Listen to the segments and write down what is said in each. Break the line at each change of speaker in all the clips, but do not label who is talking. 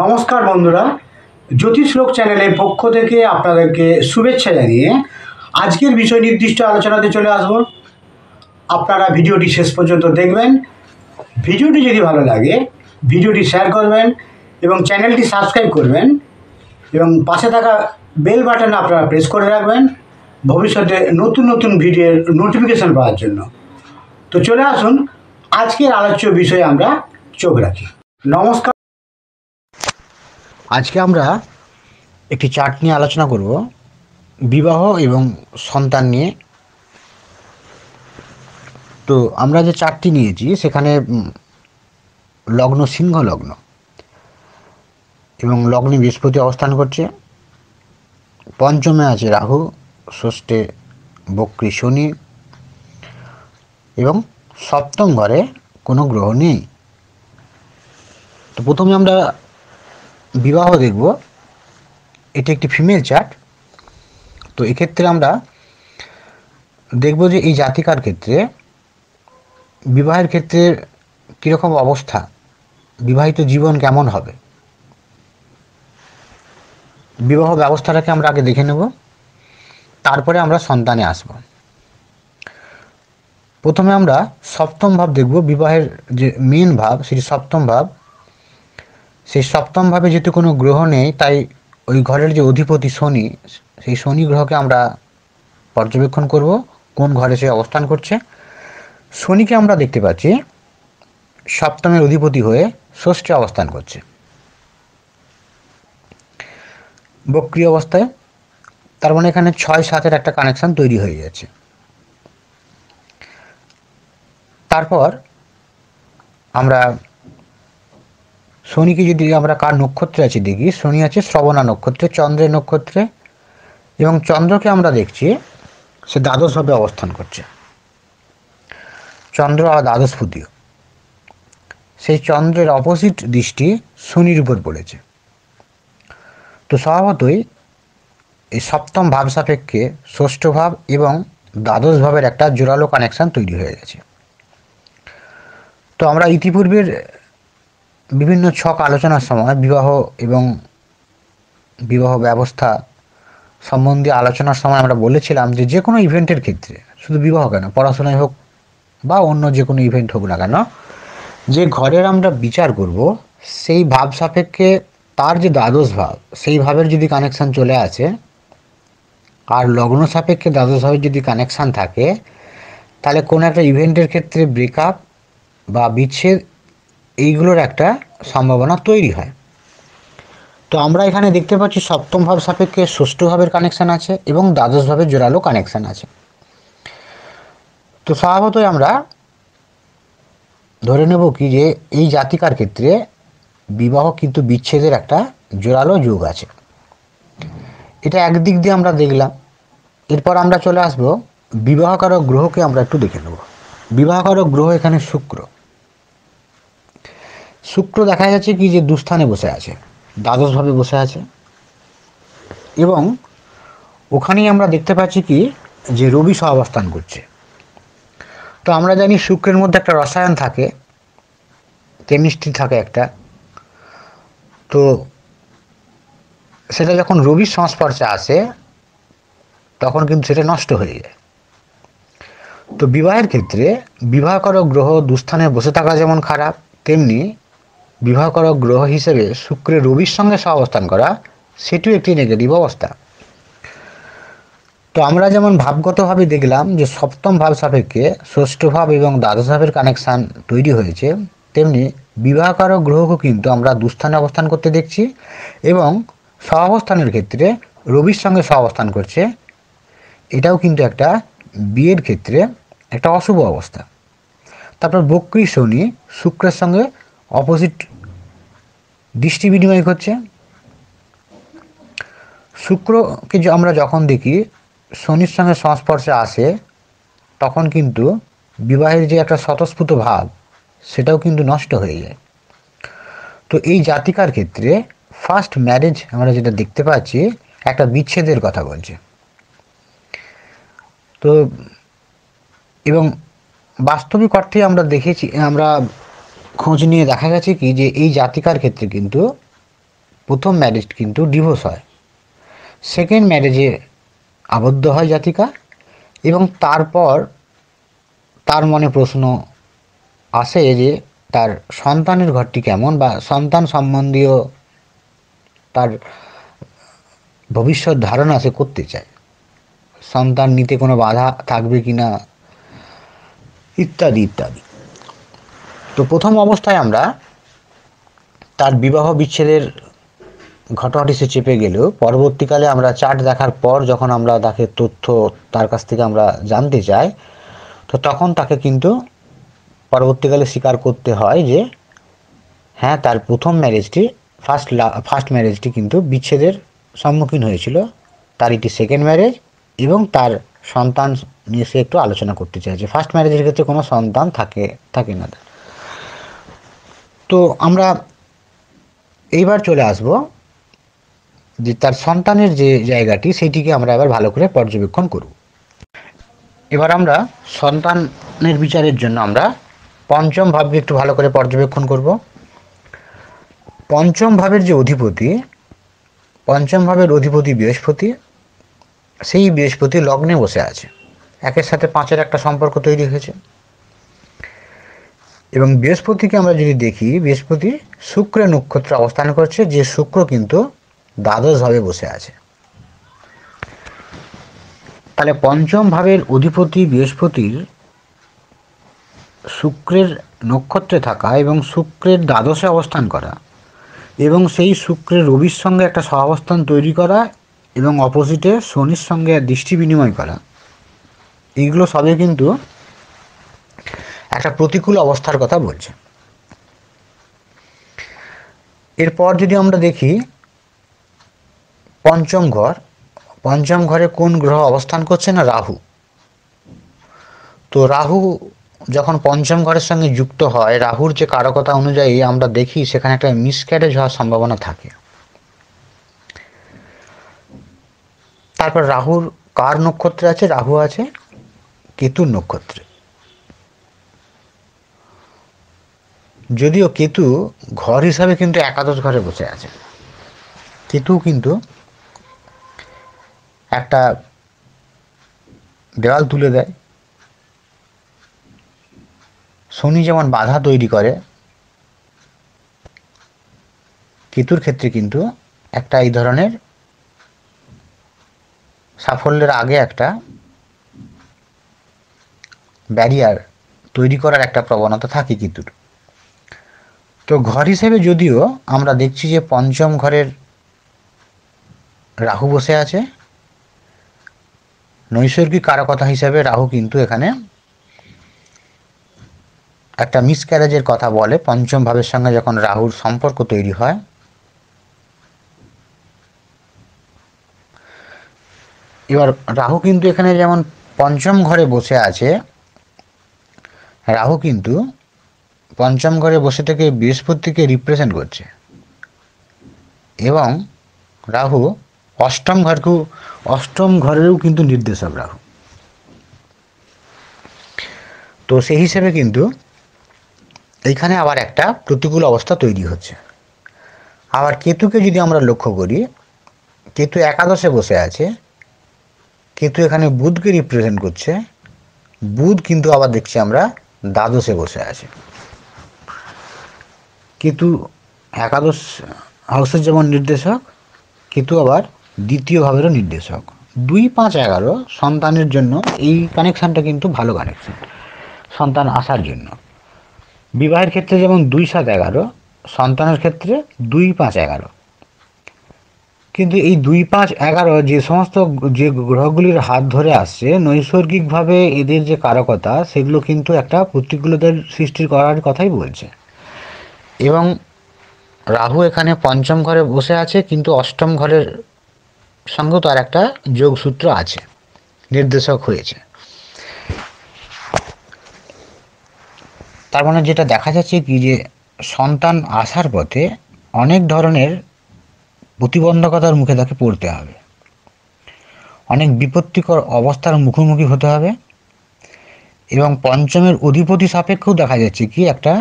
নমস্কার বন্ধুরা জ্যোতিষ লোক চ্যানেলের পক্ষ থেকে আপনাদেরকে শুভেচ্ছা জানিয়ে আজকের বিষয় নির্দিষ্ট আলোচনাতে চলে আসব আপনারা ভিডিওটি শেষ পর্যন্ত দেখবেন ভিডিওটি যদি ভালো লাগে ভিডিওটি শেয়ার করবেন এবং চ্যানেলটি সাবস্ক্রাইব করবেন এবং পাশে থাকা বেল বাটন আপনারা প্রেস করে রাখবেন ভবিষ্যতে নতুন নতুন ভিডিওর নোটিফিকেশান পাওয়ার জন্য তো চলে আসুন আজকের আলোচ্য বিষয়ে আমরা চোখ রাখি নমস্কার আজকে আমরা একটি চার্ট নিয়ে আলোচনা করব বিবাহ এবং সন্তান নিয়ে তো আমরা যে চারটি নিয়েছি সেখানে লগ্ন সিংহ লগ্ন এবং লগ্নে বৃহস্পতি অবস্থান করছে পঞ্চমে আছে রাহু ষষ্ঠে বক্রী শনি এবং সপ্তম ঘরে কোনো গ্রহ নেই তো প্রথমে আমরা বিবাহ দেখব এটি একটি ফিমেল চার্ট তো এক্ষেত্রে আমরা দেখব যে এই জাতিকার ক্ষেত্রে বিবাহের ক্ষেত্রে কীরকম অবস্থা বিবাহিত জীবন কেমন হবে বিবাহ ব্যবস্থাটাকে আমরা আগে দেখে নেব তারপরে আমরা সন্তানে আসব প্রথমে আমরা সপ্তম ভাব দেখব বিবাহের যে মেন ভাব সেটি সপ্তম ভাব সেই সপ্তমভাবে যেহেতু কোনো গ্রহ নেই তাই ওই ঘরের যে অধিপতি শনি সেই শনি গ্রহকে আমরা পর্যবেক্ষণ করব কোন ঘরে সে অবস্থান করছে শনিকে আমরা দেখতে পাচ্ছি সপ্তমের অধিপতি হয়ে ষষ্ঠে অবস্থান করছে বক্রিয় অবস্থায় তার মানে এখানে ছয় সাতের একটা কানেকশন তৈরি হয়ে যাচ্ছে তারপর আমরা শনিকে যদি আমরা কার নক্ষত্রে আছি দেখি শনি আছে শ্রবণা নক্ষত্রে চন্দ্রের নক্ষত্রে এবং চন্দ্রকে আমরা দেখছি সে দ্বাদশভাবে অবস্থান করছে চন্দ্র আর দ্বাদশপতীয় সেই চন্দ্রের অপোজিট দৃষ্টি শনির উপর পড়েছে তো স্বভাবতই এই সপ্তম ভাব সাপেক্ষে ষষ্ঠ ভাব এবং দ্বাদশ ভাবের একটা জোরালো কানেকশান তৈরি হয়ে গেছে তো আমরা ইতিপূর্বের বিভিন্ন ছক আলোচনার সময় বিবাহ এবং বিবাহ ব্যবস্থা সম্বন্ধে আলোচনার সময় আমরা বলেছিলাম যে যে কোনো ইভেন্টের ক্ষেত্রে শুধু বিবাহ কেন পড়াশোনায় হোক বা অন্য যে কোনো ইভেন্ট হোক না কেন যে ঘরের আমরা বিচার করব সেই ভাব সাপেক্ষে তার যে দ্বাদশ ভাব সেই ভাবের যদি কানেকশান চলে আসে আর লগ্ন সাপেক্ষে দ্বাদশ ভাবের যদি কানেকশান থাকে তাহলে কোনো একটা ইভেন্টের ক্ষেত্রে ব্রেকআপ বা বিচ্ছেদ এইগুলোর একটা সম্ভাবনা তৈরি হয় তো আমরা এখানে দেখতে পাচ্ছি সপ্তম ভাব সাপেক্ষে ষষ্ঠভাবের কানেকশান আছে এবং দ্বাদশভাবে জোরালো কানেকশান আছে তো স্বভাবতই আমরা ধরে নেব কি যে এই জাতিকার ক্ষেত্রে বিবাহ কিন্তু বিচ্ছেদের একটা জোরালো যুগ আছে এটা একদিক দিয়ে আমরা দেখলাম এরপর আমরা চলে আসব বিবাহকারক গ্রহকে আমরা একটু দেখে নেব বিবাহকারক গ্রহ এখানে শুক্র শুক্র দেখা যাচ্ছে কি যে দুস্থানে বসে আছে দ্বাদশভাবে বসে আছে এবং ওখানেই আমরা দেখতে পাচ্ছি কি যে রবি সহাবস্থান করছে তো আমরা জানি শুক্রের মধ্যে একটা রসায়ন থাকে কেমিস্ট্রি থাকে একটা তো সেটা যখন রবির সংস্পর্শে আসে তখন কিন্তু সেটা নষ্ট হয়ে যায় তো বিবাহের ক্ষেত্রে বিবাহ গ্রহ দুস্থানে বসে থাকা যেমন খারাপ তেমনি বিবাহকারক গ্রহ হিসেবে শুক্রের রবির সঙ্গে সহাবস্থান করা সেটিও একটি নেগেটিভ অবস্থা তো আমরা যেমন ভাবগতভাবে দেখলাম যে সপ্তম ভাব সাপেক্ষে ষষ্ঠ ভাব এবং দ্বাদশ ভাবের কানেকশান তৈরি হয়েছে তেমনি বিবাহকারক গ্রহকে কিন্তু আমরা দুস্থানে অবস্থান করতে দেখছি এবং সহাবস্থানের ক্ষেত্রে রবির সঙ্গে সহাবস্থান করছে এটাও কিন্তু একটা বিয়ের ক্ষেত্রে একটা অশুভ অবস্থা তারপর বক্রী শনি শুক্রের সঙ্গে অপোজিট দৃষ্টি বিনিময় হচ্ছে শুক্রকে আমরা যখন দেখি শনির সঙ্গে সংস্পর্শে আসে তখন কিন্তু বিবাহের যে একটা স্বতঃস্ফূর্ত ভাব সেটাও কিন্তু নষ্ট হয়ে যায় তো এই জাতিকার ক্ষেত্রে ফার্স্ট ম্যারেজ আমরা যেটা দেখতে পাচ্ছি একটা বিচ্ছেদের কথা বলছে তো এবং বাস্তবিক অর্থে আমরা দেখেছি আমরা খোঁজ নিয়ে দেখা গেছে কি যে এই জাতিকার ক্ষেত্রে কিন্তু প্রথম ম্যারেজ কিন্তু ডিভোর্স হয় সেকেন্ড ম্যারেজে আবদ্ধ হয় জাতিকা এবং তারপর তার মনে প্রশ্ন আসে যে তার সন্তানের ঘরটি কেমন বা সন্তান সম্বন্ধীয় তার ভবিষ্যৎ ধারণা সে করতে চায় সন্তান নিতে কোনো বাধা থাকবে কি না ইত্যাদি ইত্যাদি তো প্রথম অবস্থায় আমরা তার বিবাহ বিচ্ছেদের ঘটনাটি সে চেপে গেলেও পরবর্তীকালে আমরা চার্ট দেখার পর যখন আমরা তাকে তথ্য তার কাছ থেকে আমরা জানতে চাই তো তখন তাকে কিন্তু পরবর্তীকালে স্বীকার করতে হয় যে হ্যাঁ তার প্রথম ম্যারেজটি ফার্স্ট ফার্স্ট ম্যারেজটি কিন্তু বিচ্ছেদের সম্মুখীন হয়েছিল তার এটি সেকেন্ড ম্যারেজ এবং তার সন্তান নিয়ে সে একটু আলোচনা করতে চাই যে ফার্স্ট ম্যারেজের ক্ষেত্রে কোনো সন্তান থাকে থাকে না তো আমরা এইবার চলে আসব যে তার সন্তানের যে জায়গাটি সেইটিকে আমরা এবার ভালো করে পর্যবেক্ষণ করব এবার আমরা সন্তানের বিচারের জন্য আমরা পঞ্চম ভাবকে একটু ভালো করে পর্যবেক্ষণ করব পঞ্চম ভাবের যে অধিপতি পঞ্চম ভাবের অধিপতি বৃহস্পতি সেই বৃহস্পতি লগ্নে বসে আছে একের সাথে পাঁচের একটা সম্পর্ক তৈরি হয়েছে এবং বৃহস্পতিকে আমরা যদি দেখি বৃহস্পতি শুক্র নক্ষত্র অবস্থান করছে যে শুক্র কিন্তু দ্বাদশভাবে বসে আছে তাহলে পঞ্চম ভাবের অধিপতি বৃহস্পতির শুক্রের নক্ষত্রে থাকা এবং শুক্রের দ্বাদশে অবস্থান করা এবং সেই শুক্রের রবির সঙ্গে একটা সহাবস্থান তৈরি করা এবং অপোজিটে শনির সঙ্গে দৃষ্টি বিনিময় করা এইগুলো সবে কিন্তু একটা প্রতিকূল অবস্থার কথা বলছে এরপর যদি আমরা দেখি পঞ্চম ঘর পঞ্চম ঘরে কোন গ্রহ অবস্থান করছে না রাহু তো রাহু যখন পঞ্চম ঘরের সঙ্গে যুক্ত হয় রাহুর যে কারকতা অনুযায়ী আমরা দেখি সেখানে একটা মিসক্যারেজ হওয়ার সম্ভাবনা থাকে তারপর রাহুর কার নক্ষত্রে আছে রাহু আছে কেতুর নক্ষত্রে যদিও কেতু ঘর হিসাবে কিন্তু একাদশ ঘরে বসে আছে কেতু কিন্তু একটা দেওয়াল তুলে দেয় শনি যেমন বাধা তৈরি করে কেতুর ক্ষেত্রে কিন্তু একটা এই ধরনের সাফল্যের আগে একটা ব্যারিয়ার তৈরি করার একটা প্রবণতা থাকে কিন্তু তো ঘর হিসেবে যদিও আমরা দেখছি যে পঞ্চম ঘরের রাহু বসে আছে নৈসর্গিক কারকতা হিসেবে রাহু কিন্তু এখানে একটা মিসক্যারেজের কথা বলে পঞ্চম ভাবের সঙ্গে যখন রাহুর সম্পর্ক তৈরি হয় এবার রাহু কিন্তু এখানে যেমন পঞ্চম ঘরে বসে আছে রাহু কিন্তু পঞ্চম ঘরে বসে থেকে বৃহস্পতিকে রিপ্রেজেন্ট করছে এবং রাহু অষ্টম ঘরকেও অষ্টম ঘরেরও কিন্তু নির্দেশক রাহু তো সেই হিসেবে কিন্তু এইখানে আবার একটা প্রতিকূল অবস্থা তৈরি হচ্ছে আবার কেতুকে যদি আমরা লক্ষ্য করি কেতু একাদশে বসে আছে কেতু এখানে বুধকে রিপ্রেজেন্ট করছে বুধ কিন্তু আবার দেখছি আমরা দ্বাদশে বসে আছে কেতু একাদশ হাউসের যেমন নির্দেশক কেতু আবার দ্বিতীয় ভাবেরও নির্দেশক দুই পাঁচ এগারো সন্তানের জন্য এই কানেকশানটা কিন্তু ভালো কানেকশান সন্তান আসার জন্য বিবাহের ক্ষেত্রে যেমন দুই সাত এগারো সন্তানের ক্ষেত্রে দুই পাঁচ এগারো কিন্তু এই দুই পাঁচ এগারো যে সমস্ত যে গ্রহগুলির হাত ধরে আসছে নৈসর্গিকভাবে এদের যে কারকতা সেগুলো কিন্তু একটা প্রতিকূলতার সৃষ্টি করার কথাই বলছে এবং রাহু এখানে পঞ্চম ঘরে বসে আছে কিন্তু অষ্টম ঘরের সঙ্গে তার একটা যোগসূত্র আছে নির্দেশক হয়েছে তার মানে যেটা দেখা যাচ্ছে কি যে সন্তান আসার পথে অনেক ধরনের প্রতিবন্ধকতার মুখে তাকে পড়তে হবে অনেক বিপত্তিকর অবস্থার মুখোমুখি হতে হবে এবং পঞ্চমের অধিপতি সাপেক্ষেও দেখা যাচ্ছে কি একটা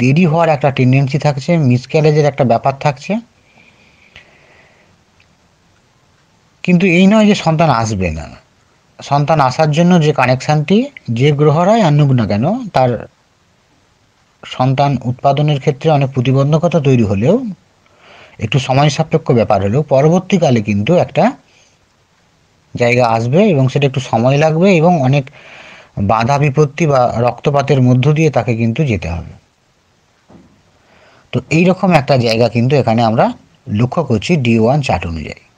দেরি হওয়ার একটা টেন্ডেন্সি থাকছে মিসক্যারেজের একটা ব্যাপার থাকছে কিন্তু এই নয় যে সন্তান আসবে না সন্তান আসার জন্য যে কানেকশানটি যে গ্রহরাই আনুক না কেন তার সন্তান উৎপাদনের ক্ষেত্রে অনেক প্রতিবন্ধকতা তৈরি হলেও একটু সময় সাপেক্ষ ব্যাপার হলেও পরবর্তীকালে কিন্তু একটা জায়গা আসবে এবং সেটা একটু সময় লাগবে এবং অনেক বাধা বিপত্তি বা রক্তপাতের মধ্য দিয়ে তাকে কিন্তু যেতে হবে তো এইরকম একটা জায়গা কিন্তু এখানে আমরা লক্ষ্য করছি ডি ওয়ান চার্ট অনুযায়ী